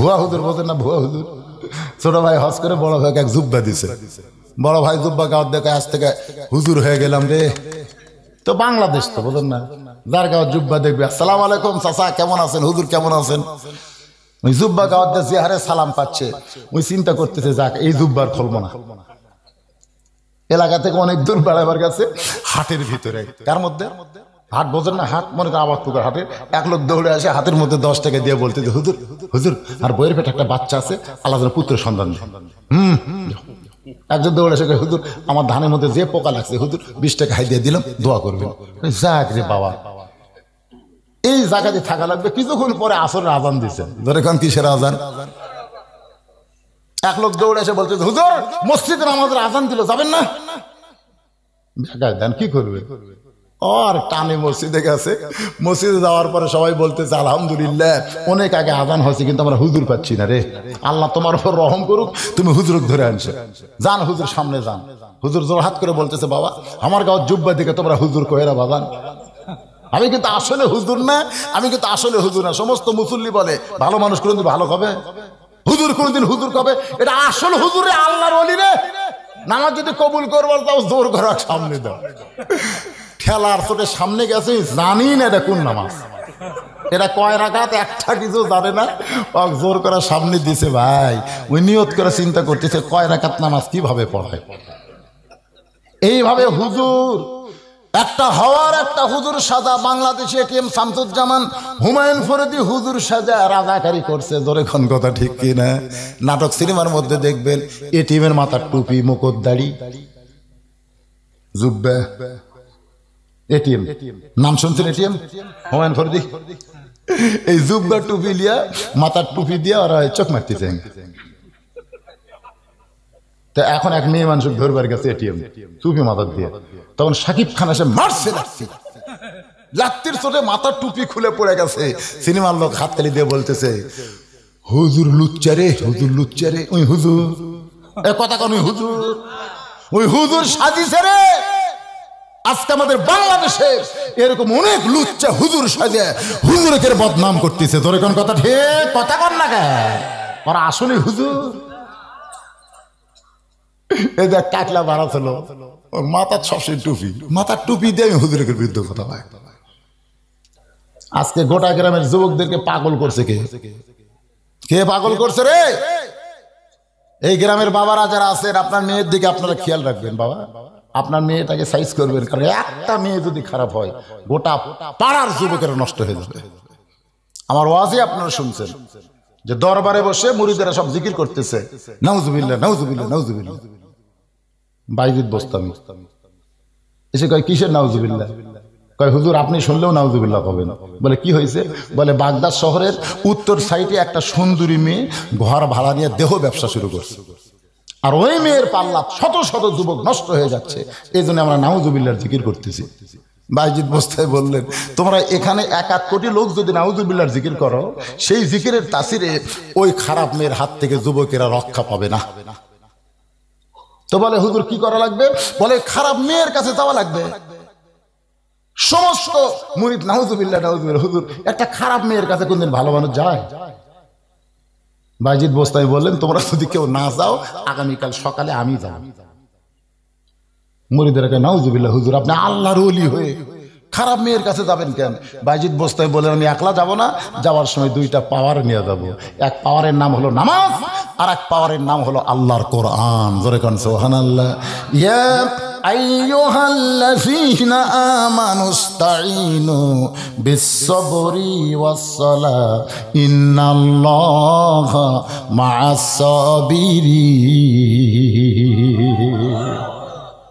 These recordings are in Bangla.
ভুয়া হুজুর বলছেন না ভুয়া হুজুর ছোট ভাই হস করে বড় ভাইকে এক জুব্বা দিছে বড় ভাই জুব্বাকে অর্ধেক আজ থেকে হুজুর হয়ে গেলাম রে তো বাংলাদেশ তো বলেন না যার গাও জুব্বা দেখবে আসসালাম আলাইকুম চাচা কেমন আছেন হুজুর কেমন আছেন ওই জুব্বা গাওয়াতে যে হারে সালাম পাচ্ছে ওই চিন্তা করতেছে যাক এই জুব্বার খুলবো না এলাকা থেকে অনেক দূর বেড়াবার গেছে হাটের ভিতরে তার মধ্যে হাত বোঝেন না হাত মনে করে আবার পুকুর হাটের এক লোক দৌড়ে আসে হাতের মধ্যে দশ টাকা দিয়ে বলতে যে হুজুর হুজুর আর বইয়ের পেটে একটা বাচ্চা আছে আল্লাহ পুত্র সন্তান হুম একজন দৌড়ে এসে হুজুর আমার ধানের মধ্যে যে পোকা লাগছে হুজুর বিশ টাকা হাই দিয়ে দিলাম দোয়া করবেন যাক রে বাবা এই জায়গাতে থাকা লাগবে কিছুক্ষণ পরে আসর আজান দিচ্ছেন ধরে কান কিসের আজান এক লোক দৌড়ে এসে বলছে হুজুর মসজিদের আমাদের আজান দিল যাবেন না দেন কি করবে করবে আর টানে মসজিদে গেছে মসজিদে যাওয়ার পরে সবাই বলতেছে আলহামদুলিল্লাহ অনেক আগে আজান হয়েছে কিন্তু আমরা হুজুর পাচ্ছি না রে আল্লাহ তোমার উপর রহম করুক তুমি হুজুর ধরে আনছো যান হুজুর সামনে যান হুজুর জোর হাত করে বলতেছে বাবা আমার গাঁও জুব্বা দিকে তোমরা হুজুর কোহেরা বাবান আমি কিন্তু আসলে হুজুর না আমি কিন্তু আসলে হুজুর না সমস্ত মুসল্লি বলে ভালো মানুষ কোনদিন ভালো হবে হুজুর কোনদিন হুজুর কবে এটা আসল হুজুরে আল্লাহর বলি রে নামাজ যদি কবুল করবার তাও জোর করা সামনে দাও ঠেলার চোখে সামনে গেছে জানি না এটা কোন নামাজ এটা কয় রাখাত একটা কিছু জানে না অক জোর করা সামনে দিছে ভাই ওই নিয়ত করে চিন্তা করতেছে কয় রাখাত নামাজ কিভাবে পড়ায় এইভাবে হুজুর একটা হওয়ার একটা হুজুর সাজা বাংলাদেশে এটিএম শামসুজ্জামান হুমায়ুন ফরিদি হুজুর সাজা রাজাকারি করছে জোরে খন কথা ঠিক কিনা নাটক সিনেমার মধ্যে দেখবেন এটিএমের মাথার টুপি মুকুর দাড়ি জুব্বে এটিএম নাম শুনছেন এটিএম হুমায়ুন ফরিদি এই জুব্বা টুপি লিয়া মাথার টুপি দিয়া ওরা চোখ মারতে চাই তা এখন এক মেয়ে মানুষ ধরবার গেছে এটিএম টুপি মাথা দিয়ে তখন সাকিব খান এসে মারছে লাত্তির চোটে মাথার টুপি খুলে পড়ে গেছে সিনেমার লোক হাত তালি দিয়ে বলতেছে হুজুর লুচ্চারে হুজুর লুচ্চারে ওই হুজুর এ কথা কোন হুজুর ওই হুজুর সাজি রে আজকে আমাদের বাংলাদেশে এরকম অনেক লুচ্চা হুজুর সাজে হুজুরকে বদনাম করতেছে তোর কোন কথা ঠিক কথা কর না কে ওরা আসলে হুজুর এই দেখ টাকলা বাড়া ছিল ওর মাথার সবসময় টুপি মাথার টুপি দিয়ে আমি হুজুরের বিরুদ্ধে কথা পাই আজকে গোটা গ্রামের যুবকদেরকে পাগল করছে কে কে পাগল করছে রে এই গ্রামের বাবারা যারা আছেন আপনার মেয়ের দিকে আপনারা খেয়াল রাখবেন বাবা আপনার মেয়েটাকে সাইজ করবেন কারণ একটা মেয়ে যদি খারাপ হয় গোটা পাড়ার যুবকেরা নষ্ট হয়ে যাবে আমার ওয়াজই আপনারা শুনছেন যে দরবারে বসে মুড়িদেরা সব জিকির করতেছে নাউজুবিল্লা নাউজুবিল্লা নাউজুবিল্লা বাইজুদ বোস্তামি এসে কয় কিসের নাউজুবিল্লা কয় হুজুর আপনি শুনলেও নাউজুবিল্লা না বলে কি হয়েছে বলে বাগদাদ শহরের উত্তর সাইডে একটা সুন্দরী মেয়ে ঘর ভাড়া নিয়ে দেহ ব্যবসা শুরু করছে আর ওই মেয়ের পাল্লা শত শত যুবক নষ্ট হয়ে যাচ্ছে এই জন্য আমরা নাউজুবিল্লার জিকির করতেছি বাইজিৎ বস্তায় বললেন তোমরা এখানে এক এক কোটি লোক যদি নাউজুবিল্লার জিকির করো সেই জিকিরের তাসিরে ওই খারাপ মেয়ের হাত থেকে যুবকেরা রক্ষা পাবে না তো বলে হুজুর কি করা লাগবে বলে খারাপ মেয়ের কাছে যাওয়া লাগবে সমস্ত মুরিদ নাহুজুবিল্লা হুজুর একটা খারাপ মেয়ের কাছে কোনদিন ভালো মানুষ যায় বাইজিৎ বোস্তাই বললেন তোমরা যদি কেউ না যাও আগামীকাল সকালে আমি যাব মুরিদের নাহুজুবিল্লা হুজুর আপনি আল্লাহর হয়ে খারাপ মেয়ের কাছে যাবেন কেন বাইজিৎ বস্তায় বলে আমি একলা যাব না যাওয়ার সময় দুইটা পাওয়ার নিয়ে যাব এক পাওয়ারের নাম হলো নামাজ আর এক পাওয়ারের নাম হলো আল্লাহর কোরআন জোরে কান সোহান আল্লাহ ইয়া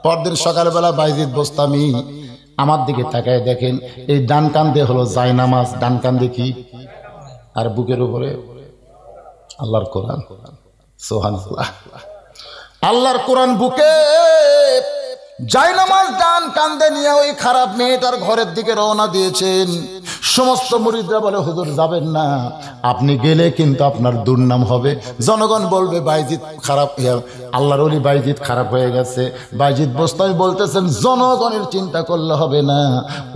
পরদিন সকালবেলা বাইজিৎ বস্তামি আমার দিকে তাকায় দেখেন এই ডান কান্দে হলো জায় নামাজ ডান কান্দে কি আর বুকের উপরে আল্লাহর কোরআন সোহান আল্লাহর কোরআন বুকে জায় নামাজ ডান কান্দে নিয়ে ওই খারাপ মেয়েটার ঘরের দিকে রওনা দিয়েছেন সমস্ত মুরিদরা বলে হুজুর যাবেন না আপনি গেলে কিন্তু আপনার দুর্নাম হবে জনগণ বলবে বাইজিৎ খারাপ আল্লাহর অলি বাইজিত খারাপ হয়ে গেছে বাইজিত বস্তামি বলতেছেন জনগণের চিন্তা করলে হবে না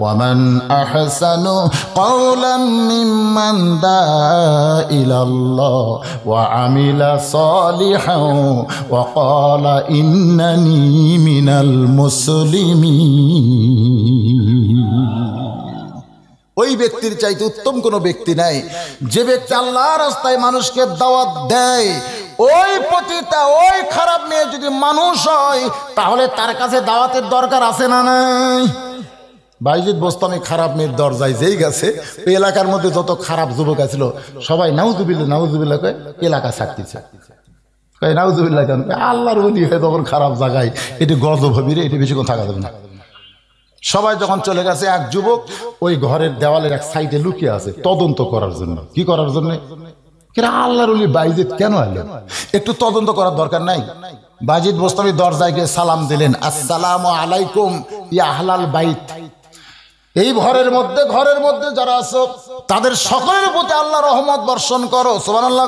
ওয়ামান আহসানু কওলাম মিম্মান দা ইলাল্লাহ ওয়া আমিলা সলিহাও ওয়া ক্বালা ইন্নানি মিনাল মুসলিমিন ওই ব্যক্তির চাইতে উত্তম কোনো ব্যক্তি নাই যে ব্যক্তি আল্লাহ রাস্তায় মানুষকে দাওয়াত দেয় ওই পতিতা ওই খারাপ মেয়ে যদি মানুষ হয় তাহলে তার কাছে দাওয়াতের দরকার আছে না নাই বাইজিৎ বোস্তানি খারাপ মেয়ের দরজায় যেই গেছে ওই এলাকার মধ্যে যত খারাপ যুবক আছিল সবাই নাউজুবিল্লা নাউজুবিল্লা কয়ে এলাকা ছাড়তেছে কয়ে নাউজুবিল্লা কেন আল্লাহর বলি হয় তখন খারাপ জায়গায় এটি গজব হবি রে এটি বেশিক্ষণ থাকা যাবে না সবাই যখন চলে গেছে এক যুবক ওই ঘরের দেওয়ালের এক সাইডে লুকিয়ে আছে তদন্ত করার জন্য কি করার জন্য আল্লাহর উলি বাইজিদ কেন এলেন একটু তদন্ত করার দরকার নাই বাইজিদ বস্তাবি দরজায় গিয়ে সালাম দিলেন আসসালাম আলাইকুম ইয়াহাল বাইত এই ঘরের মধ্যে ঘরের মধ্যে যারা আছো তাদের সকলের প্রতি আল্লাহ রহমত বর্ষণ করো সোমান আল্লাহ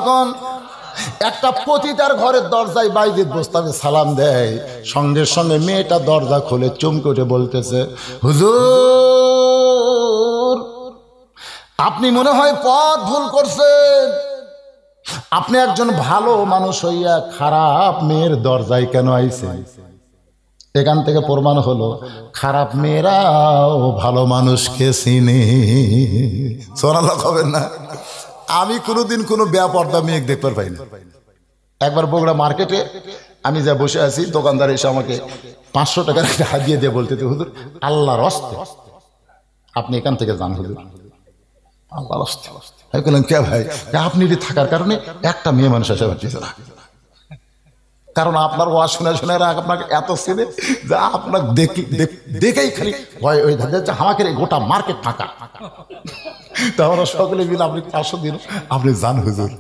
একটা পতিতার ঘরের দরজায় বাইজিৎ বোস্তামি সালাম দেয় সঙ্গে সঙ্গে মেয়েটা দরজা খুলে চমকে উঠে বলতেছে হুজুর আপনি মনে হয় পথ ভুল করছেন আপনি একজন ভালো মানুষ হইয়া খারাপ মেয়ের দরজায় কেন আইছে এখান থেকে প্রমাণ হলো খারাপ মেয়েরাও ভালো মানুষকে চিনে সোনালো হবে না আমি কোনোদিন কোনো পর্দা মেঘ দেখতে পাই না একবার বগুড়া মার্কেটে আমি যা বসে আছি দোকানদার এসে আমাকে পাঁচশো টাকার একটা হাত দিয়ে দিয়ে বলতে হুজুর আল্লাহর অস্তে আপনি এখান থেকে যান হুজুর আল্লাহর অস্তে আমি বললাম কে ভাই আপনি থাকার কারণে একটা মেয়ে মানুষ আসে কারণ আপনার ওয়া শুনে শুনে আপনাকে এত ছেলে যা আপনার দেখি দেখেই খালি ভয় হয়ে যাচ্ছে আমাকে গোটা মার্কেট ফাঁকা তো আমরা সকলে মিলে আপনি পাঁচশো দিন আপনি যান হুজুর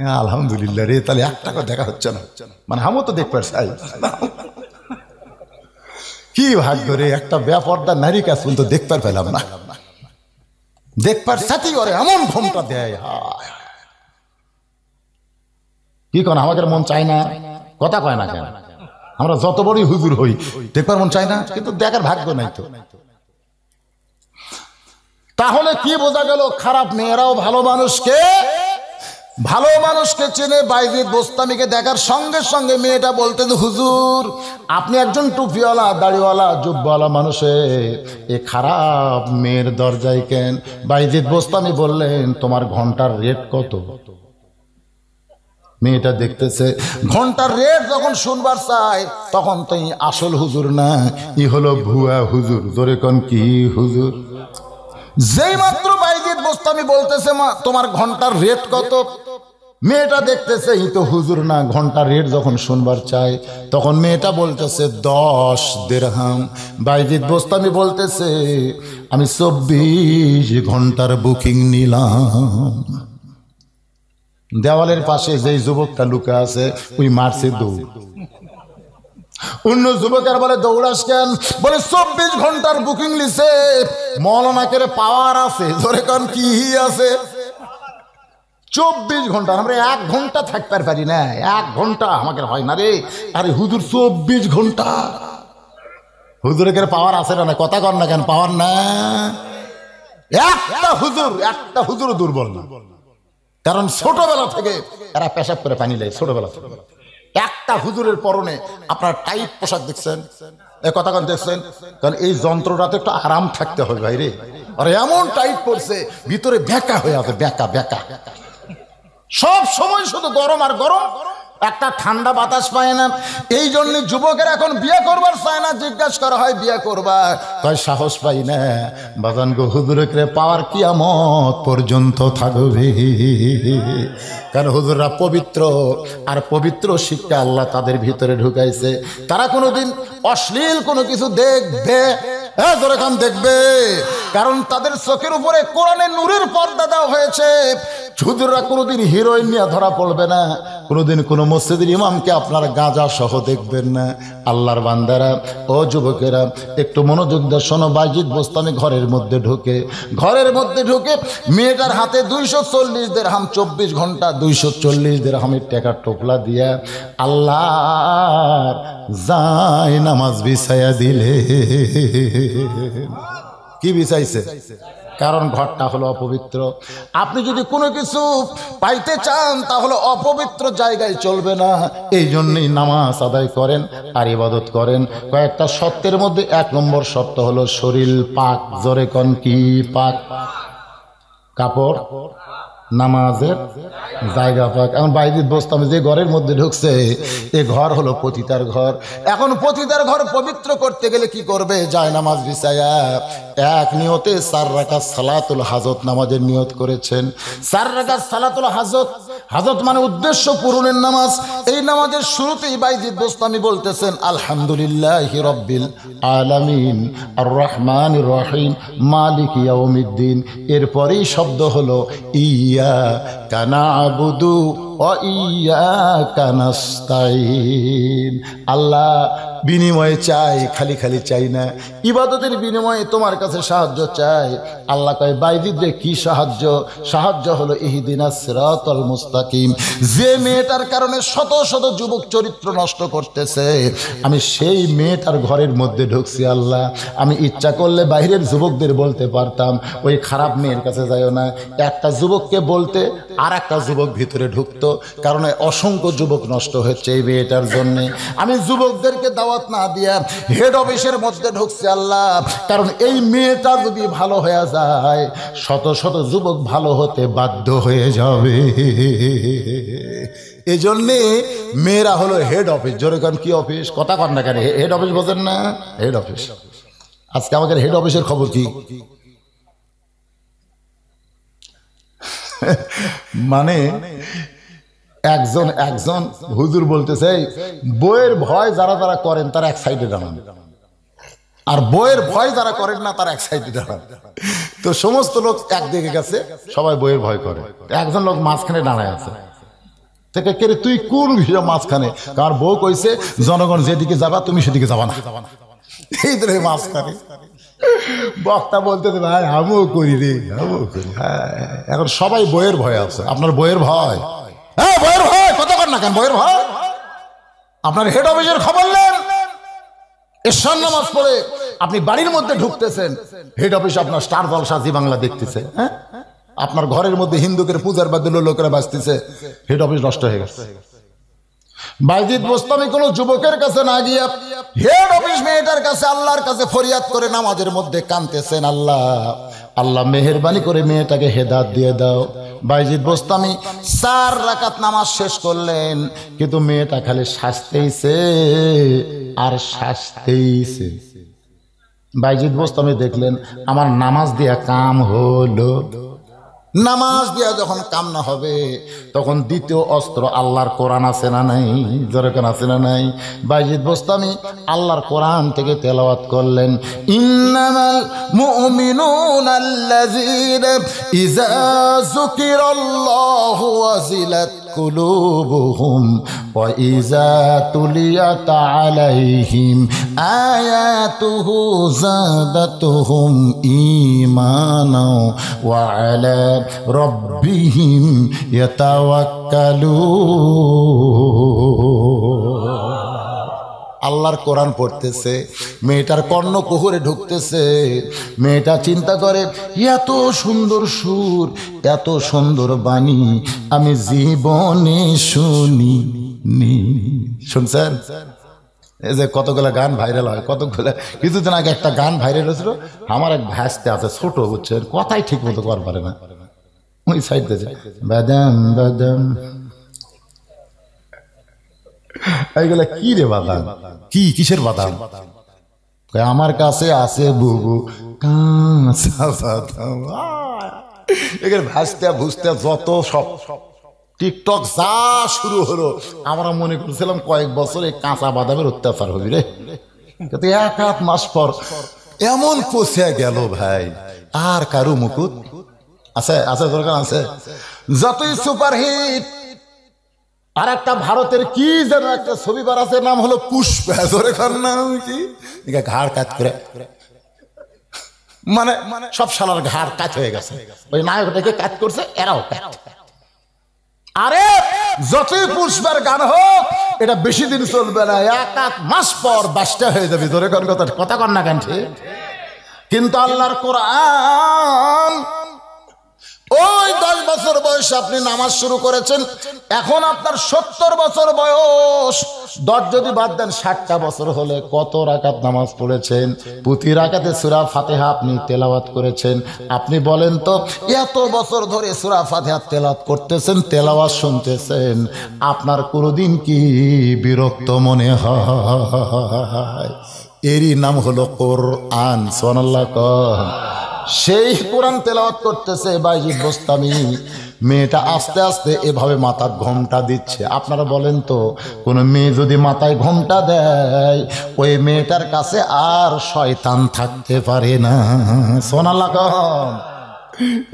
হ্যাঁ, আলহামদুলিল্লাহ রে তাহলে এক টাকা দেখা হচ্ছে না মানে আমিও তো দেখতে পারছি কি ভাগ্য রে একটা ব্যাপারটা নারী কাজ শুনতো দেখতে পেলাম না দেখবার সাথে করে এমন ঘুমটা দেয় কি কোন আমাদের মন চায় না কথা কয় না কেন আমরা যত বড়ই হুজুর হই দেখবার মন চাই না কিন্তু দেখার ভাগ্য নাই তো তাহলে কি বোঝা গেল খারাপ মেয়েরাও ভালো মানুষকে ভালো মানুষকে চেনে বাইরে বোস্তামিকে দেখার সঙ্গে সঙ্গে মেয়েটা বলতে হুজুর আপনি একজন টুপিওয়ালা দাড়িওয়ালা জুবওয়ালা মানুষের এ খারাপ মেয়ের দরজায় কেন বাইজিৎ বোস্তামি বললেন তোমার ঘন্টার রেট কত মেয়েটা দেখতেছে ঘন্টার রেট যখন শুনবার চায় তখন তো আসল হুজুর না ই হলো ভুয়া হুজুর জোরে কন কি হুজুর যেই মাত্র বাইজিৎ বস্তামি বলতেছে মা তোমার ঘন্টার রেট কত মেয়েটা দেখতেছে ই তো হুজুর না ঘন্টার রেট যখন শুনবার চায় তখন মেয়েটা বলতেছে দশ দেড়হাম বাইজিৎ বোস্তামি বলতেছে আমি চব্বিশ ঘন্টার বুকিং নিলাম দেওয়ালের পাশে যেই যুবকটা লুকা আছে ওই মারছে দৌড় অন্য যুবকের বলে দৌড়াস কেন বলে চব্বিশ ঘন্টার বুকিং লিছে করে পাওয়ার আছে ধরে কন কি আছে চব্বিশ ঘন্টা আমরা এক ঘন্টা থাকতে পারি না এক ঘন্টা আমাকে হয় না রে আরে হুজুর চব্বিশ ঘন্টা হুজুরের পাওয়ার আছে না কথা কর না কেন পাওয়ার না একটা হুজুর একটা হুজুর দুর্বল না কারণ ছোটবেলা থেকে এরা পেশাব করে পানি লেয় ছোটবেলা থেকে একটা হুজুরের পরনে আপনার টাইট পোশাক দেখছেন এ কথা কন দেখছেন কারণ এই যন্ত্রটাতে একটু আরাম থাকতে হবে ভাইরে আর এমন টাইট পড়ছে ভিতরে ব্যাকা হয়ে আছে ব্যাকা ব্যাকা সব সময় শুধু গরম আর গরম গরম একটা ঠান্ডা বাতাস পায় না এই জন্য যুবকের এখন বিয়ে করবার চায় না জিজ্ঞাসা করা হয় বিয়ে করবার তাই সাহস পাই না বাগান হুজুরকে পাওয়ার কিয়ামত পর্যন্ত থাকবে কারণ হুজুররা পবিত্র আর পবিত্র শিক্ষা আল্লাহ তাদের ভিতরে ঢুকাইছে তারা কোনোদিন অশ্লীল কোনো কিছু দেখবে হ্যাঁ তোর এখন দেখবে কারণ তাদের চোখের উপরে কোরআনে নূরের পর্দা দেওয়া হয়েছে ঝুদুররা কোনোদিন হিরোইন নিয়ে ধরা পড়বে না কোনোদিন কোনো মসজিদের ইমামকে আপনার গাঁজা সহ দেখবেন না আল্লাহর বান্দারা ও যুবকেরা একটু মনোযোগ দেয় শোনো বাইজিৎ বোস্তানি ঘরের মধ্যে ঢুকে ঘরের মধ্যে ঢুকে মেয়েটার হাতে দুইশো চল্লিশ দের হাম চব্বিশ ঘন্টা দুইশো চল্লিশ দের হামের টেকার টোকলা দিয়া আল্লাহ যায় নামাজ বিছায়া দিলে কি বিছাইছে কারণ ঘরটা হলো অপবিত্র আপনি যদি কোনো কিছু পাইতে চান তাহলে অপবিত্র জায়গায় চলবে না এই জন্যই নামাজ আদায় করেন আর ইবাদত করেন কয়েকটা সত্যের মধ্যে এক নম্বর সত্য হলো শরীর পাক জোরে কন কি পাক কাপড় নামাজের জায়গা পাক এখন বাইরে বসতাম যে ঘরের মধ্যে ঢুকছে এ ঘর হলো পতিতার ঘর এখন পতিতার ঘর পবিত্র করতে গেলে কি করবে যায় নামাজ বিছায়া এক নিয়তে সার রাখা সালাতুল হাজত নামাজের নিয়ত করেছেন সার রাখা সালাতুল হাজত হাজত মানে উদ্দেশ্য পূরণের নামাজ এই নামাজের শুরুতেই বাইজিদ বোস্তামি বলতেছেন আলহামদুলিল্লাহ রব্বিল আলামিন আর রহমান রহিম মালিক ইয়াউমিদ্দিন এরপরেই শব্দ হলো ইয়া কানা আবুদু অ ইয়া কানাস্তাইন আল্লাহ বিনিময়ে চাই খালি খালি চাই না ইবাদতের বিনিময়ে তোমার কাছে সাহায্য চাই আল্লাহ কয় বাইদিদের কি সাহায্য সাহায্য হলো ইহিদিনা সিরাতল মুস্তাকিম যে মেয়েটার কারণে শত শত যুবক চরিত্র নষ্ট করতেছে আমি সেই মেয়েটার ঘরের মধ্যে ঢুকছি আল্লাহ আমি ইচ্ছা করলে বাইরের যুবকদের বলতে পারতাম ওই খারাপ মেয়ের কাছে যাই না একটা যুবককে বলতে আর একটা যুবক ভিতরে ঢুকতো কারণ অসংখ্য যুবক নষ্ট হচ্ছে এই মেয়েটার জন্যে আমি যুবকদেরকে দাওয়া দাওয়াত না দিয়া হেড অফিসের মধ্যে ঢুকছে আল্লাহ কারণ এই মেয়েটা যদি ভালো হয়ে যায় শত শত যুবক ভালো হতে বাধ্য হয়ে যাবে এজন্যে মেয়েরা হলো হেড অফিস জোরে কারণ কি অফিস কথা কন না কেন হেড অফিস বলছেন না হেড অফিস আজকে আমাদের হেড অফিসের খবর কি মানে একজন একজন হুজুর বলতেছে বইয়ের ভয় যারা যারা করেন তারা এক সাইডে দাঁড়ান আর বইয়ের ভয় যারা করেন না তারা এক সাইডে দাঁড়ান তো সমস্ত লোক একদিকে গেছে সবাই বইয়ের ভয় করে একজন লোক মাঝখানে দাঁড়ায় আছে থেকে কেরে তুই কোন মাঝখানে কার বউ কইছে জনগণ যেদিকে যাবা তুমি সেদিকে যাবা না এই ধরে মাঝখানে বক্তা বলতে ভাই আমিও করি রে আমিও করি হ্যাঁ এখন সবাই বইয়ের ভয় আছে আপনার বইয়ের ভয় হ্যাঁ বয়ের ভাই কত কর না কেন বয়ের ভাই আপনার হেড অফিসের খবর নেন ঈশ্বর নামাজ পড়ে আপনি বাড়ির মধ্যে ঢুকতেছেন হেড অফিস আপনার স্টার দল সাজি বাংলা দেখতেছে হ্যাঁ আপনার ঘরের মধ্যে হিন্দুকের পূজার বাদুল লোকেরা বাঁচতেছে হেড অফিস নষ্ট হয়ে গেছে বাইজিদ বোস্তামি কোনো যুবকের কাছে না গিয়ে হেড অফিস মেয়েটার কাছে আল্লাহর কাছে ফরিয়াদ করে নামাজের মধ্যে কানতেছেন আল্লাহ আল্লাহ মেহরবানি করে মেয়েটাকে হেদাত দিয়ে দাও বাইজিৎ বোস্তামি চার রাকাত নামাজ শেষ করলেন কিন্তু মেয়েটা খালি শাস্তেইছে আর শাস্তেইছে বাইজিৎ বোস্তামি দেখলেন আমার নামাজ দিয়া কাম হলো নামাজ দিয়া যখন কামনা হবে তখন দ্বিতীয় অস্ত্র আল্লাহর কোরআন আছে না নাই যেরকম আছে না নাই বাইজিদ বস্তামি আল্লাহর কোরআন থেকে তেলাওয়াত করলেন ইন্নামাল মুমিনুন আল্লাযীনা ইযা যুকিরাল্লাহু ওয়াজিলাত قلوبهم وإذا تليت عليهم آياته زادتهم إيمانا وعلى ربهم يتوكلون আল্লাহর কোরআন পড়তেছে মেয়েটার কর্ণ কোহরে ঢুকতেছে মেয়েটা চিন্তা করে এত সুন্দর সুর এত সুন্দর বাণী আমি জীবনে শুনি শুনছেন এই যে কতগুলো গান ভাইরাল হয় কতগুলো কিছুদিন আগে একটা গান ভাইরাল হয়েছিল আমার এক ভাসতে আছে ছোট হচ্ছে কথাই ঠিক মতো কর পারে না ওই সাইড বাদাম বাদাম আমি কি রে বাদাম কি কিসের বাদাম আমার কাছে আছে বুবু ভাসতে ভুসতে যত সব টিকটক যা শুরু হলো আমরা মনে করছিলাম কয়েক বছর এই কাঁচা বাদামের অত্যাচার হবি রে এক আধ মাস পর এমন পচিয়া গেল ভাই আর কারু মুকুট আছে আছে দরকার আছে যতই সুপারহিট আর একটা ভারতের কি যেন একটা ছবি বার আছে নাম হলো পুষ্পা নাম কি ঘাড় কাজ করে মানে মানে সব সালার ঘাড় কাজ হয়ে গেছে ওই নায়কটাকে কাজ করছে এরাও কাজ আরে যতই পুষ্পের গান হোক এটা বেশি দিন চলবে না এক এক মাস পর বাসটা হয়ে যাবে ধরে কোন কথা কথা কন না কিন্তু আল্লাহর কোরআন ওই দশ বছর বয়সে আপনি নামাজ শুরু করেছেন এখন আপনার সত্তর বছর বয়স দশ যদি বাদ দেন ষাটটা বছর হলে কত রাকাত নামাজ পড়েছেন প্রতি রাকাতে সুরা ফাতেহা আপনি তেলাওয়াত করেছেন আপনি বলেন তো এত বছর ধরে সুরা ফাতেহা তেলাত করতেছেন তেলাওয়াত শুনতেছেন আপনার কোনোদিন কি বিরক্ত মনে হয় এরই নাম হলো কোরআন সোনাল্লাহ কহ সেই কোরআন তেলাওয়াত করতেছে বাইজি বোস্তামি মেয়েটা আস্তে আস্তে এভাবে মাথার ঘোমটা দিচ্ছে আপনারা বলেন তো কোনো মেয়ে যদি মাথায় ঘোমটা দেয় ওই মেয়েটার কাছে আর শয়তান থাকতে পারে না সোনা কম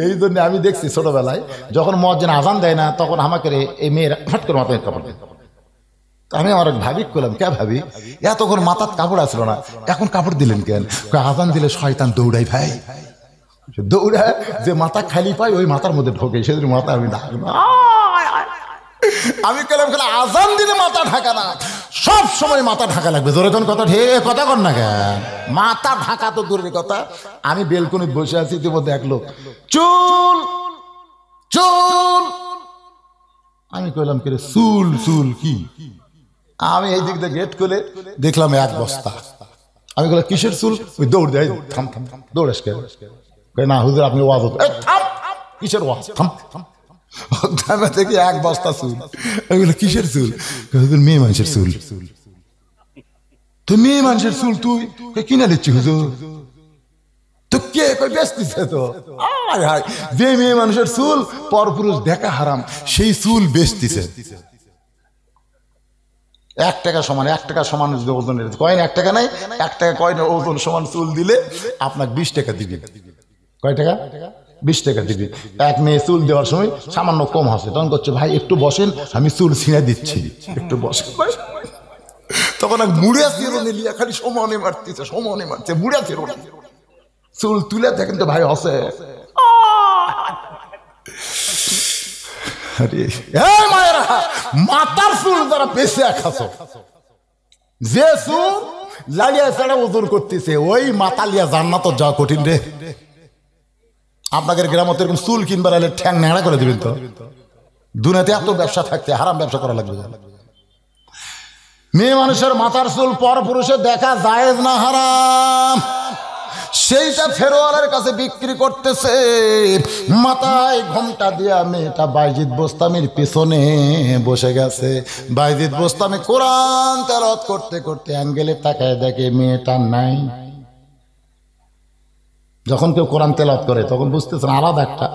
এই জন্য আমি দেখছি ছোটবেলায় যখন যেন আজান দেয় না তখন আমাকে এই মেয়েরা ফাট করে মাথায় কাপড় দেয় আমি আমার ভাবি করলাম কে ভাবি এতক্ষণ মাথার কাপড় আসলো না এখন কাপড় দিলেন কেন আজান দিলে শয়তান দৌড়াই ভাই দৌড়ায় যে মাথা খালি পায় ওই মাথার মধ্যে ঢোকে সেদিন মাথা আমি ঢাকি আমি কেলাম খেলা আজান দিলে মাথা ঢাকা না সব সময় মাথা ঢাকা লাগবে জোরে কোন কথা ঢে কথা কর না কেন মাথা ঢাকা তো দূরের কথা আমি বেলকুনি বসে আছি ইতিমধ্যে এক লোক চুল চুল আমি কইলাম কে চুল চুল কি আমি এই দিক দিয়ে গেট খুলে দেখলাম এক বস্তা আমি কইলাম কিসের চুল ওই দৌড় দেয় থাম থাম দৌড় আসকে না হুজুর আপনি ওয়াজ থাম কিসের ওয়াজ থাম থামে থেকে এক বস্তা চুল এগুলো কিসের চুল হুজুর মেয়ে মানুষের চুল তুই মেয়ে মানুষের চুল তুই কিনে দিচ্ছি হুজুর তো কে কই বেচতেছে তো আয় হায় যে মেয়ে মানুষের চুল পরপুরুষ দেখা হারাম সেই চুল বেচতেছে এক টাকা সমান এক টাকা সমান ওজনের কয়েন এক টাকা নাই এক টাকা কয়েন ওজন সমান চুল দিলে আপনাকে বিশ টাকা দিবে কয় টাকা বিশ টাকা দিবি এক মেয়ে চুল দেওয়ার সময় সামান্য কম হাসে তখন করছে ভাই একটু বসেন আমি চুল ছিঁড়ে দিচ্ছি একটু বসেন তখন এক মুড়ে চেরোনে লিয়া খালি সমানে মারতেছে সমানে মারছে মুড়ে চেরোনে চুল তুলে দেখেন তো ভাই হসে মাতার চুল যারা পেশে খাসো যে চুল লালিয়া ছাড়া ওজন করতেছে ওই মাতালিয়া জান্নাত যাওয়া কঠিন রে আপনাদের গ্রামত এরকম চুল কিনবার এলে ঠ্যাং ন্যাড়া করে দেবেন তো দুনিয়াতে এত ব্যবসা থাকতে হারাম ব্যবসা করা লাগবে মেয়ে মানুষের মাথার চুল পর পুরুষে দেখা জায়েজ না হারাম সেইটা ফেরোয়ালের কাছে বিক্রি করতেছে মাথায় ঘোমটা দিয়া মেয়েটা বাইজিৎ বোস্তামির পেছনে বসে গেছে বাইজিৎ বোস্তামি কোরআন তেলত করতে করতে অ্যাঙ্গেলে তাকায় দেখে মেয়েটা নাই যখন কেউ কোরআন তেলাত করে তখন বুঝতেছেন আলাদা একটা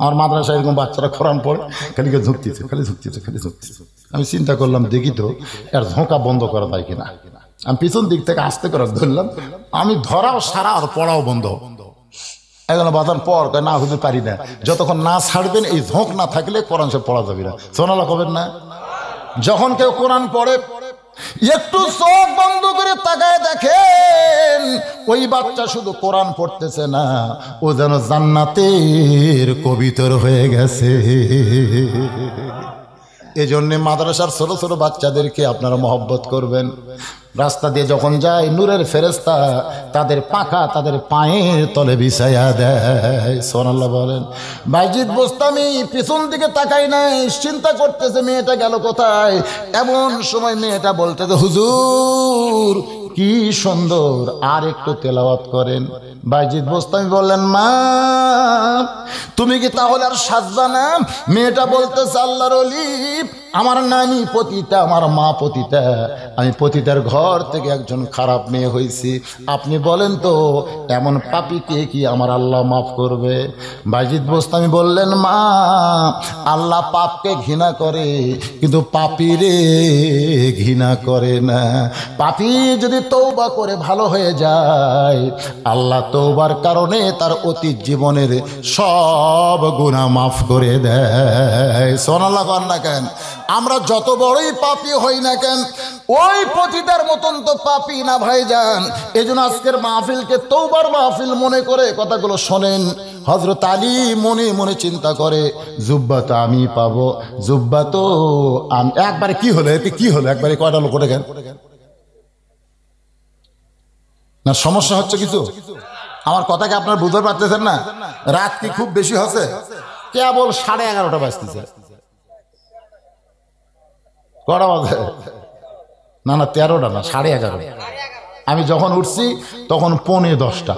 আমার মাদ্রাসা এরকম বাচ্চারা কোরআন পড়ে খালি কেউ ঝুঁকতেছে খালি ঝুঁকতেছে খালি ঝুঁকতেছে আমি চিন্তা করলাম দেখি তো এর ঝোঁকা বন্ধ করা যায় কিনা আমি পিছন দিক থেকে আসতে করে ধরলাম আমি ধরাও সারা আর পড়াও বন্ধ এগুলো বাঁধার পর না হতে পারি না যতক্ষণ না ছাড়বেন এই ঝোঁক না থাকলে কোরআন সে পড়া যাবে না সোনালা কবেন না যখন কেউ কোরআন পড়ে একটু চোখ বন্ধ করে তাকায় দেখেন ওই বাচ্চা শুধু কোরআন পড়তেছে না ও যেন জান্নাতের কবিতর হয়ে গেছে এজন্যে মাদ্রাসার ছোট ছোট বাচ্চাদেরকে আপনারা মহব্বত করবেন রাস্তা দিয়ে যখন যায় নূরের ফেরেস্তা তাদের পাখা তাদের পায়ের তলে বিছাইয়া দেয় সোনাল্লাহ বলেন বাইজিৎ বোস্তামি পিছন দিকে তাকাই নাই চিন্তা করতেছে মেয়েটা গেল কোথায় এমন সময় মেয়েটা বলতেছে হুজুর কি সুন্দর আর একটু তেলাওয়াত করেন বাইজিৎ বোস্তামি বললেন মা তুমি কি তাহলে আর সাজবা না মেয়েটা বলতেছে আল্লাহর অলিপ আমার নানি পতিতা আমার মা পতিতা আমি পতিতার ঘর থেকে একজন খারাপ মেয়ে হয়েছি আপনি বলেন তো এমন পাপিকে কি আমার আল্লাহ মাফ করবে বাইজিৎ বোস্তামি বললেন মা আল্লাহ পাপকে ঘৃণা করে কিন্তু পাপিরে ঘৃণা করে না পাপি যদি তৌবা করে ভালো হয়ে যায় আল্লাহ তৌবার কারণে তার অতীত জীবনের সব গুণা মাফ করে দেয় সোনাল্লাহ কর না কেন আমরা যত বড়ই পাপি হই না কেন ওই পতিতার মতন তো পাপি না ভাই যান এই জন্য আজকের মাহফিলকে তৌবার মাহফিল মনে করে কথাগুলো শোনেন হজরত আলী মনে মনে চিন্তা করে জুব্বা তো আমি পাবো জুব্বা তো আমি একবারে কি হলো এতে কি হলো একবারে কয়টা লোক করে না সমস্যা হচ্ছে কিছু আমার কথাকে আপনার বুঝতে পারতেছেন না রাত কি খুব বেশি হচ্ছে কেবল সাড়ে এগারোটা বাজতেছে কটা বাজে না না তেরোটা না সাড়ে এগারো আমি যখন উঠছি তখন পৌনে দশটা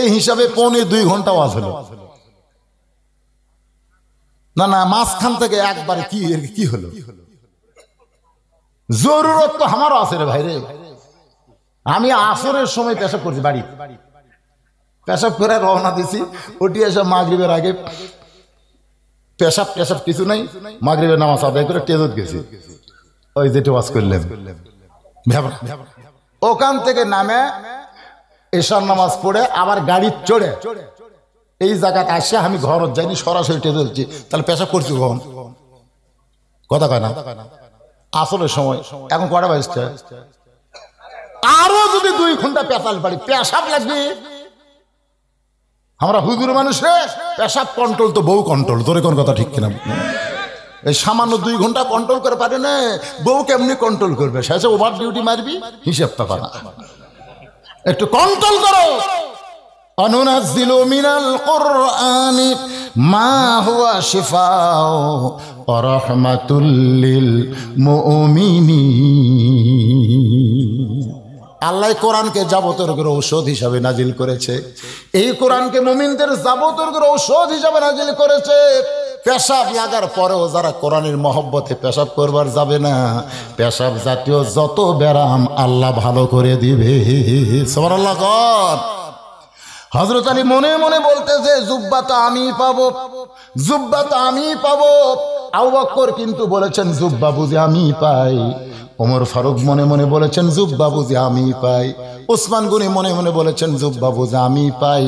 এই হিসাবে পনে দুই ঘন্টা ওয়াজ হলো না না মাঝখান থেকে একবারে কি কি হলো জরুরত তো আমারও আছে রে ভাই রে আমি আসরের সময় পেশাব করছি বাড়ি পেশাব করে রওনা দিছি ওটি এসে মাগরীবের আগে পেশাব পেশাব কিছু নাই মাগরিবের নামাজ আদায় করে টেজত গেছি ওই যে ওয়াজ করলেন ওখান থেকে নামে এশার নামাজ পড়ে আবার গাড়ির চড়ে এই জায়গাতে আসে আমি ঘর যাইনি সরাসরি টেজলছি তাহলে পেশাব করছি কখন কথা কয় না আসলে সময় এখন কটা বাজছে আরো যদি দুই ঘন্টা পেশাল পারি পেশাব লাগবে আমরা হুজুর মানুষে পেশাব কন্ট্রোল তো বউ কন্ট্রোল তোর কোন কথা ঠিক কিনা এই সামান্য দুই ঘন্টা কন্ট্রোল করে পারে না বউ কেমনি কন্ট্রোল করবে শেষে ওভার ডিউটি মারবি হিসেব তো পারা একটু কন্ট্রোল করো অনুনাজিল মিনাল কোরআনি মা হুয়া শিফাও রহমাতুল লিল মুমিনিন আল্লাহ কোরআনকে যাবতর্গের ঔষধ হিসাবে নাজিল করেছে এই কোরআনকে মোমিনদের যাবতর্গের ঔষধ হিসাবে নাজিল করেছে পেশাব লাগার পরেও যারা কোরআনের মহব্বতে পেশাব করবার যাবে না পেশাব জাতীয় যত ব্যারাম আল্লাহ ভালো করে দিবে সবার আল্লাহ কর হজরত আলী মনে মনে বলতেছে তো আমি পাবো তো আমি পাবো আউ বক্কর কিন্তু বলেছেন জুব্বা বুঝে আমি পাই ওমর ফারুক মনে মনে বলেছেন জুব বাবু যে আমি পাই ওসমান গুনি মনে মনে বলেছেন জুব বাবু যে আমি পাই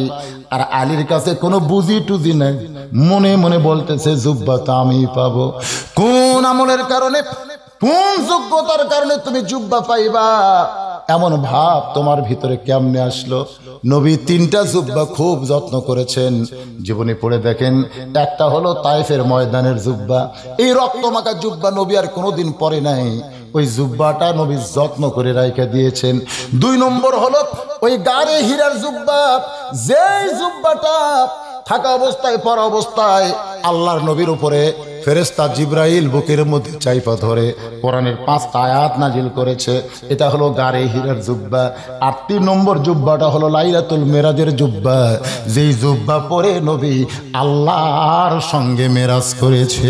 আর আলীর কাছে কোনো বুঝি টুজি নাই মনে মনে বলতেছে জুব্বা তো আমি পাবো কোন আমলের কারণে কোন যোগ্যতার কারণে তুমি জুব্বা পাইবা এমন ভাব তোমার ভিতরে কেমনে আসলো নবী তিনটা জুব্বা খুব যত্ন করেছেন জীবনে পড়ে দেখেন একটা হলো তাইফের ময়দানের জুব্বা এই মাখা জুব্বা নবী আর কোনোদিন পরে নাই ওই জুব্বাটা নবী যত্ন করে রাইখা দিয়েছেন দুই নম্বর হলো ওই গাড়ে হীরার জুব্বা যেই জুব্বাটা থাকা অবস্থায় পর অবস্থায় আল্লাহর নবীর উপরে ফেরেস্তা জিব্রাইল বুকের মধ্যে চাইপা ধরে কোরআনের পাঁচটা আয়াত নাজিল করেছে এটা হলো গারে হীরার জুব্বা আর তিন নম্বর জুব্বাটা হলো লাইলাতুল মেরাজের জুব্বা যেই জুব্বা পরে নবী আল্লাহর সঙ্গে মেরাজ করেছে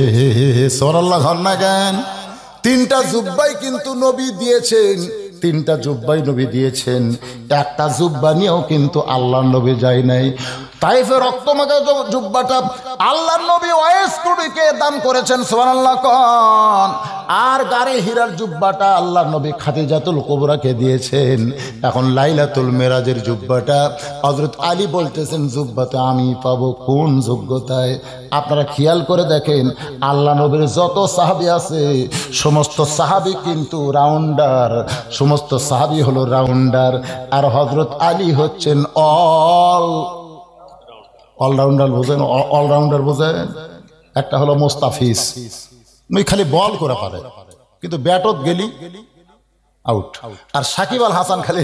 সর ঘর না জ্ঞান তিনটা জুব্বাই কিন্তু নবী দিয়েছেন তিনটা জুব্বাই নবী দিয়েছেন একটা জুব্বা নিয়েও কিন্তু আল্লাহ নবী যায় নাই তাইফের রক্তমাখা জুব্বাটা আল্লাহ নবী ওয়েস কুড়িকে দান করেছেন সোহানাল্লাহ কন আর গাড়ি হীরার জুব্বাটা আল্লাহ নবী খাদিজাতুল কোবরাকে দিয়েছেন এখন লাইলাতুল মেরাজের জুব্বাটা হজরত আলী বলতেছেন জুব্বাতে আমি পাবো কোন যোগ্যতায় আপনারা খেয়াল করে দেখেন আল্লাহ নবীর যত সাহাবি আছে সমস্ত সাহাবি কিন্তু রাউন্ডার সমস্ত সাহাবি হলো রাউন্ডার আর হজরত আলী হচ্ছেন অল অলরাউন্ডার বোঝেন অলরাউন্ডার বোঝেন একটা হলো মোস্তাফিস নই মানে খালি বল করে পারে কিন্তু ব্যাটত গেলি আউট আর সাকিব আল হাসান খালি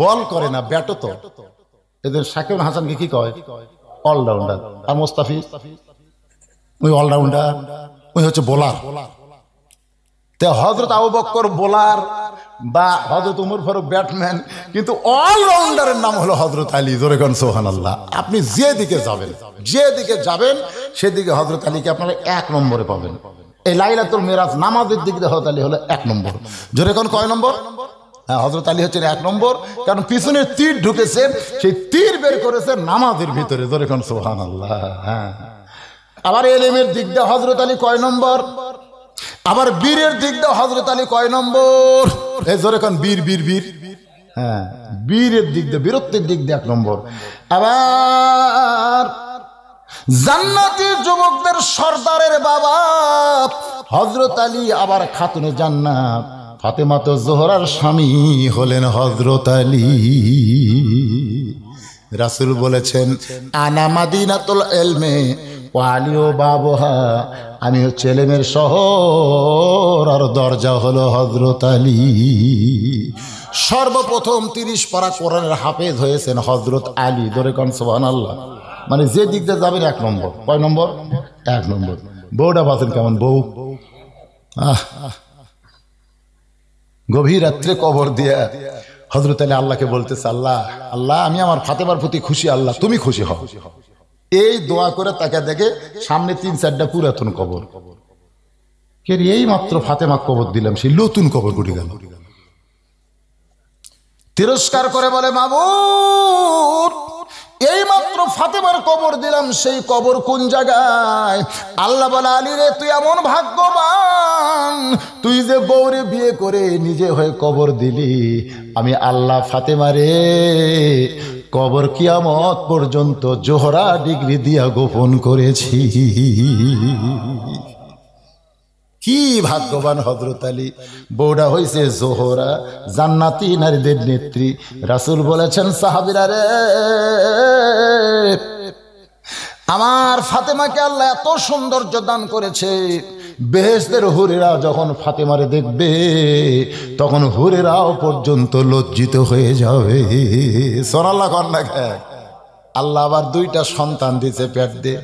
বল করে না ব্যাট তো এদের সাকিব আল হাসানকে কি কয় অলরাউন্ডার আর মোস্তাফিজ ওই অলরাউন্ডার ওই হচ্ছে বোলার তে হজরত আবু বক্কর বোলার বা হজরত উমর ফারুক ব্যাটম্যান কিন্তু অলরাউন্ডারের নাম হলো হজরত আলী জোরেগন সোহান আল্লাহ আপনি যেদিকে যাবেন যেদিকে যাবেন সেদিকে হজরত আলীকে আপনারা এক নম্বরে পাবেন এই লাইলাতুল মেরাজ নামাজের দিক দিয়ে হজরত আলী হলো এক নম্বর জোরেগন কয় নম্বর হ্যাঁ হজরত আলী হচ্ছেন এক নম্বর কারণ পিছনে তীর ঢুকেছেন সেই তীর বের করেছে নামাজের ভিতরে জোরেগন সোহান আল্লাহ হ্যাঁ আবার এলিমের দিক দিয়ে হজরত আলী কয় নম্বর আবার বীরের দিক দিয়ে হজরত আলী কয় নম্বর এই জোরে এখন বীর বীর বীর হ্যাঁ বীরের দিক দিয়ে বীরত্বের দিক দিয়ে এক নম্বর আবার জান্নাতি যুবকদের সর্দারের বাবা হজরত আলী আবার খাতুনে জান্নাত ফাতেমা তো জোহরার স্বামী হলেন হজরত আলী রাসুল বলেছেন আনা মাদিনাতুল এলমে ও আলিও বাবহা আমি হচ্ছে এলেমের শহর আর দরজা হলো হজরত আলী সর্বপ্রথম তিরিশ পারা কোরআনের হাফেজ হয়েছেন হজরত আলী দরে কন সোহান আল্লাহ মানে যে দিক দিয়ে যাবেন এক নম্বর কয় নম্বর এক নম্বর বউটা পাচ্ছেন কেমন বউ আহ গভীর রাত্রে কবর দিয়া হজরত আলী আল্লাহকে বলতেছে আল্লাহ আল্লাহ আমি আমার ফাতেমার প্রতি খুশি আল্লাহ তুমি খুশি হও এই দোয়া করে তাকে দেখে সামনে তিন চারটা পুরাতন কবর কবর এই মাত্র ফাতেমা কবর দিলাম সেই নতুন কবর গুটি গেল তিরস্কার করে বলে মাবুর এই মাত্র ফাতেমার কবর দিলাম সেই কবর কোন জায়গায় আল্লাহ বলা আলী রে তুই এমন ভাগ্যবান তুই যে গৌরে বিয়ে করে নিজে হয়ে কবর দিলি আমি আল্লাহ ফাতেমা রে কবর কিয়ামত পর্যন্ত জোহরা ডিগ্রি দিয়া গোপন করেছি কি ভাগ্যবান হজরত আলী বৌডা হয়েছে জোহরা জান্নাতি নারীদের নেত্রী রাসুল বলেছেন সাহাবিরা রে আমার ফাতেমাকে আল্লাহ এত সৌন্দর্য দান করেছে বেহেসদের হুরেরা যখন ফাতেমারে দেখবে তখন হুরেরাও পর্যন্ত লজ্জিত হয়ে যাবে সরাল্লা কন্যা আল্লাহ আবার দুইটা সন্তান দিছে পেট দে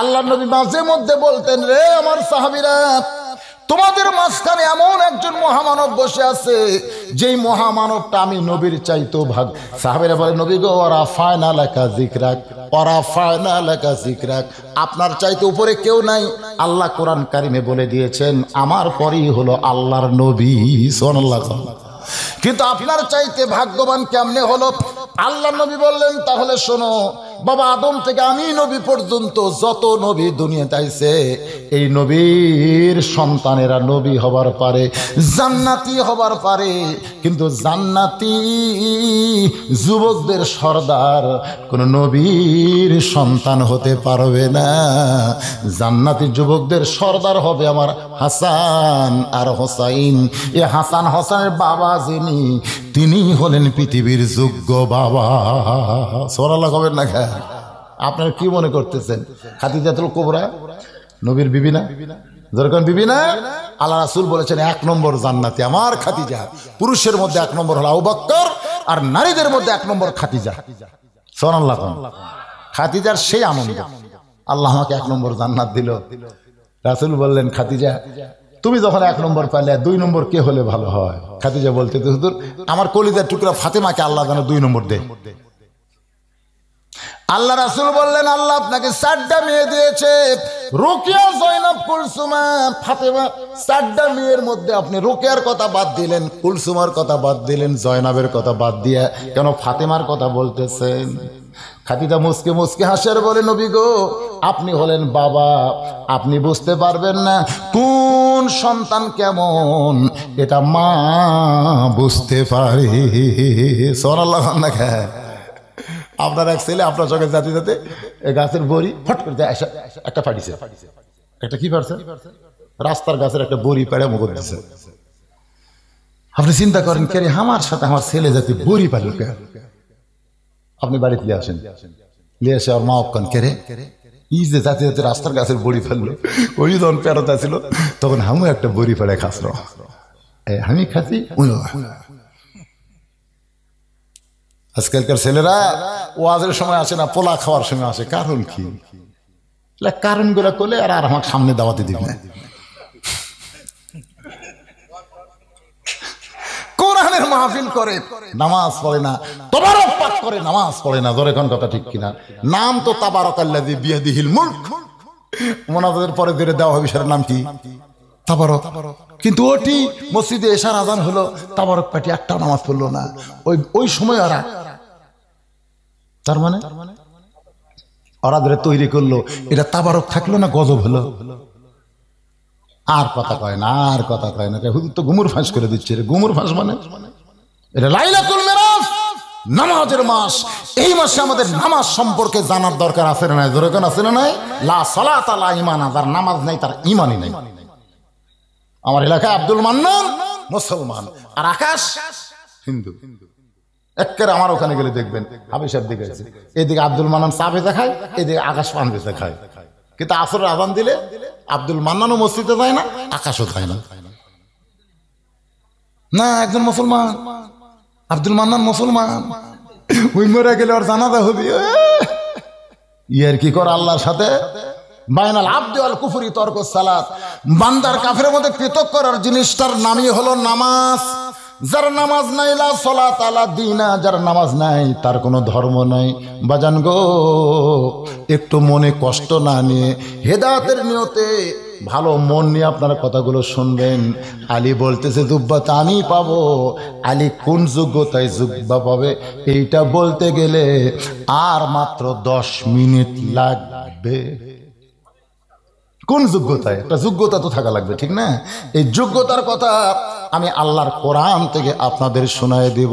আল্লাহ নবী মাঝে মধ্যে বলতেন রে আমার সাহাবিরা তোমাদের মাঝখানে এমন একজন মহামানব বসে আছে যেই মহামানবটা আমি নবীর চাইতো ভাগ সাহাবিরা বলে নবী গো ওরা ফায়না লেখা জিকরাক ওরা ফায়না লেখা জিকরাক আপনার চাইতে উপরে কেউ নাই আল্লাহ কোরআন কারিমে বলে দিয়েছেন আমার পরেই হলো আল্লাহর নবী সোনাল্লাহ কিন্তু আপনার চাইতে ভাগ্যবান কেমনে হলো আল্লাহ নবী বললেন তাহলে শোনো বাবা আদম থেকে আমি নবী পর্যন্ত যত নবী দুনিয়াতে আইছে এই নবীর সন্তানেরা নবী হবার পারে জান্নাতি হবার পারে কিন্তু জান্নাতি যুবকদের সর্দার কোন নবীর সন্তান হতে পারবে না জান্নাতি যুবকদের সর্দার হবে আমার হাসান আর হোসাইন এ হাসান হোসানের বাবা যিনি তিনি হলেন পৃথিবীর যোগ্য বাবা সরালা হবেন না খা আপনারা কি মনে করতেছেন খাদিজাতুল কোবরা নবীর বিবি না যেরকম আল্লাহ রাসুল বলেছেন এক নম্বর জান্নাতি আমার খাতিজা পুরুষের মধ্যে এক নম্বর আউবাক্কর আর নারীদের মধ্যে এক নম্বর খাতিজা খাতিজার সেই আনন্দ আল্লাহ আমাকে এক নম্বর জান্নাত দিল রাসুল বললেন খাতিজা তুমি যখন এক নম্বর পাইলে দুই নম্বর কে হলে ভালো হয় খাদিজা বলতে হুজুর আমার কলিদার টুকরা ফাতেমাকে আল্লাহ যেন দুই নম্বর দে আল্লাহ রাসুল বললেন আল্লাহ আপনাকে চারটা মেয়ে দিয়েছে রোকিয়া জয়নব কুলসুমা ফাতেমা চারটা মেয়ের মধ্যে আপনি রোকিয়ার কথা বাদ দিলেন কুলসুমার কথা বাদ দিলেন জয়নাবের কথা বাদ দিয়ে কেন ফাতেমার কথা বলতেছেন খাদিজা মুসকে মুসকে হাসের বলে নবী গো আপনি হলেন বাবা আপনি বুঝতে পারবেন না কোন সন্তান কেমন এটা মা বুঝতে পারে সোনাল্লাহ আপনার এক ছেলে আপনার চোখে যাতে যাতে গাছের বড়ি ফট করে একটা ফাটিছে একটা কি পারছে রাস্তার গাছের একটা বড়ি পেড়ে মুখ দিচ্ছে আপনি চিন্তা করেন কে আমার সাথে আমার ছেলে জাতি বড়ি পালু কেন আপনি বাড়িতে আসেন লিয়ে এসে ওর মা অক্ষণ কেরে ই যে যাতে রাস্তার কাছে বড়ি ফেললো ওই যখন পেরোতা ছিল তখন আমিও একটা বড়ি ফেলে খাসলো আমি খাসি আজকালকার ছেলেরা ওয়াজের সময় আসে না পোলা খাওয়ার সময় আসে কারণ কি গুলা করলে আর আমার সামনে দাওয়াতে দিবে না কোরআনের মাহফিল করে নামাজ পড়ে না তোমার পাক করে নামাজ পড়ে না জোরে কোন কথা ঠিক কিনা নাম তো তাবারকাল্লাজি বিয়াদিহিল মুলক মোনাজাতের পরে ধীরে দেওয়া হবে সেটার নাম কি তাবারক কিন্তু ওটি মসজিদে এসার আজান হলো তাবারক পাটি একটা নামাজ পড়লো না ওই ওই সময় ওরা তার মানে ওরা ধরে তৈরি করলো এটা তাবারক থাকলো না গজব হলো আর কথা কয় না আর কথা কয় না হুজুর তো গুমুর ফাঁস করে দিচ্ছে রে গুমুর ফাঁস মানে এটা লাইলাতুল মেরাজ নামাজের মাস এই মাসে আমাদের নামাজ সম্পর্কে জানার দরকার আছে না আছে না লা নামাজ নাই তার নাই আমার এলাকায় আব্দুল মান্নান মুসলমান আর আকাশ হিন্দু একের আমার ওখানে গেলে দেখবেন হাবিসের দিকে আছে এদিকে আব্দুল মান্নান চা দেখায় এদিকে আকাশ পান দেখায় কিন্তু আসর আহ্বান দিলে আব্দুল মান্নানও মসজিদে যায় না আকাশও যায় না না একজন মুসলমান আব্দুল মান্নান মুসলমান ওই মরে গেলে ওর জানাতে হবে ইয়ার কি কর আল্লাহর সাথে বাইনাল আব্দুল আল কুফুরি তর্ক সালাদ বান্দার কাফের মধ্যে পৃথক করার জিনিসটার নামই হলো নামাজ যার নামাজ নাই লা সলা তালা দিনা যার নামাজ নাই তার কোনো ধর্ম নাই বাজান গো একটু মনে কষ্ট না নিয়ে হেদাতের নিয়তে ভালো মন নিয়ে আপনারা কথাগুলো শুনবেন আলী বলতেছে জুব্বা তা আমি পাবো আলী কোন যোগ্যতায় জুব্বা পাবে এইটা বলতে গেলে আর মাত্র দশ মিনিট লাগবে কোন যোগ্যতায় একটা যোগ্যতা তো থাকা লাগবে ঠিক না এই যোগ্যতার কথা আমি আল্লাহর কোরআন থেকে আপনাদের শোনায় দেব